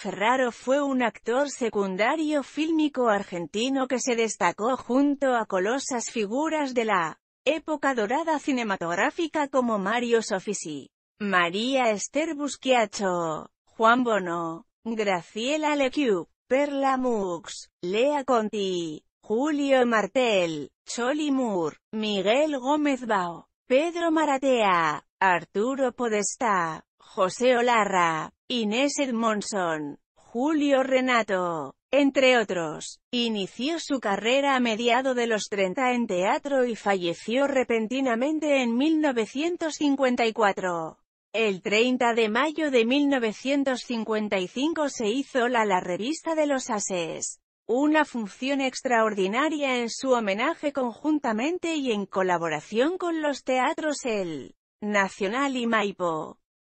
Ferraro fue un actor secundario fílmico argentino que se destacó junto a colosas figuras de la época dorada cinematográfica como Mario Sofisi, María Esther Busquiacho, Juan Bono, Graciela Lecu, Perla Mux, Lea Conti, Julio Martel, Choli Moore, Miguel Gómez Bao, Pedro Maratea, Arturo Podestá, José Olarra, Inés Edmonson, Julio Renato, entre otros. Inició su carrera a mediado de los 30 en teatro y falleció repentinamente en 1954. El 30 de mayo de 1955 se hizo la La Revista de los Ases, una función extraordinaria en su homenaje conjuntamente y en colaboración con los teatros El Nacional y Maipo.